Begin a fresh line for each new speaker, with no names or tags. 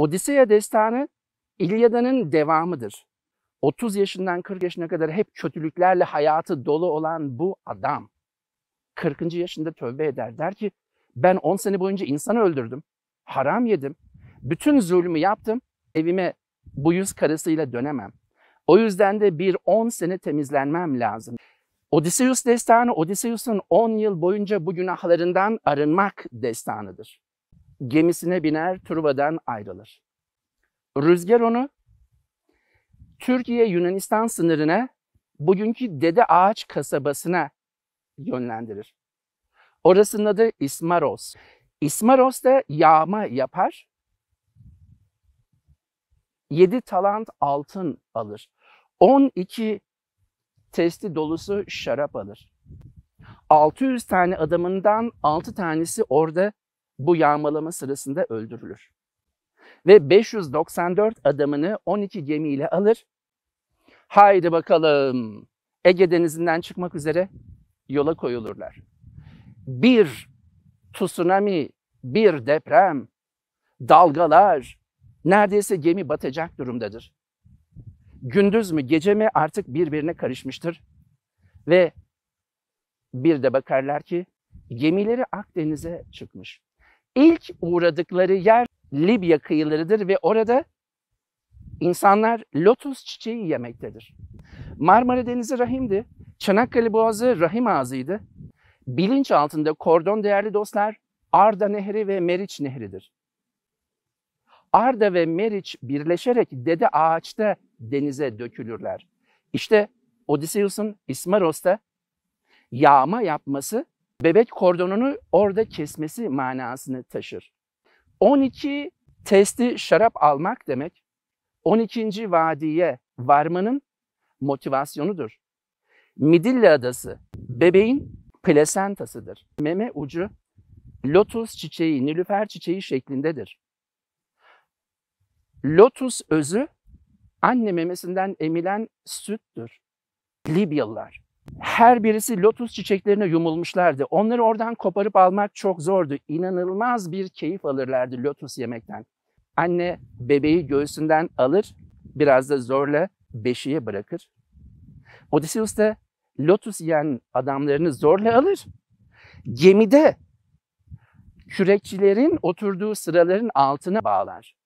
Odiseya destanı İlyada'nın devamıdır. 30 yaşından 40 yaşına kadar hep kötülüklerle hayatı dolu olan bu adam 40. yaşında tövbe eder. Der ki ben 10 sene boyunca insan öldürdüm. Haram yedim. Bütün zulmü yaptım. Evime bu yüz karısıyla dönemem. O yüzden de bir 10 sene temizlenmem lazım. Odysseus destanı Odysseus'un 10 yıl boyunca bu günahlarından arınmak destanıdır gemisine biner Truva'dan ayrılır. Rüzgar onu Türkiye-Yunanistan sınırına bugünkü Dede Ağaç kasabasına yönlendirir. Orasının adı İsmaros. İsmaros da yağma yapar. Yedi talant altın alır. On iki testi dolusu şarap alır. 600 tane adamından 6 tanesi orada bu yağmalama sırasında öldürülür. Ve 594 adamını 12 gemiyle alır. Haydi bakalım Ege Denizi'nden çıkmak üzere yola koyulurlar. Bir tsunami, bir deprem, dalgalar, neredeyse gemi batacak durumdadır. Gündüz mü gece mi artık birbirine karışmıştır. Ve bir de bakarlar ki gemileri Akdeniz'e çıkmış. İlk uğradıkları yer Libya kıyılarıdır ve orada insanlar lotus çiçeği yemektedir. Marmara Denizi rahimdi. Çanakkale Boğazı rahim ağzıydı. Bilinç altında kordon değerli dostlar Arda Nehri ve Meriç Nehri'dir. Arda ve Meriç birleşerek dede ağaçta denize dökülürler. İşte Odysseus'un İsmaros'ta yağma yapması bebek kordonunu orada kesmesi manasını taşır. 12 testi şarap almak demek 12. vadiye varmanın motivasyonudur. Midilli Adası bebeğin plasentasıdır. Meme ucu lotus çiçeği, nilüfer çiçeği şeklindedir. Lotus özü anne memesinden emilen süttür. Libyalılar her birisi lotus çiçeklerine yumulmuşlardı. Onları oradan koparıp almak çok zordu. İnanılmaz bir keyif alırlardı lotus yemekten. Anne bebeği göğsünden alır, biraz da zorla beşiğe bırakır. Odysseus da lotus yiyen adamlarını zorla alır. Gemide kürekçilerin oturduğu sıraların altına bağlar.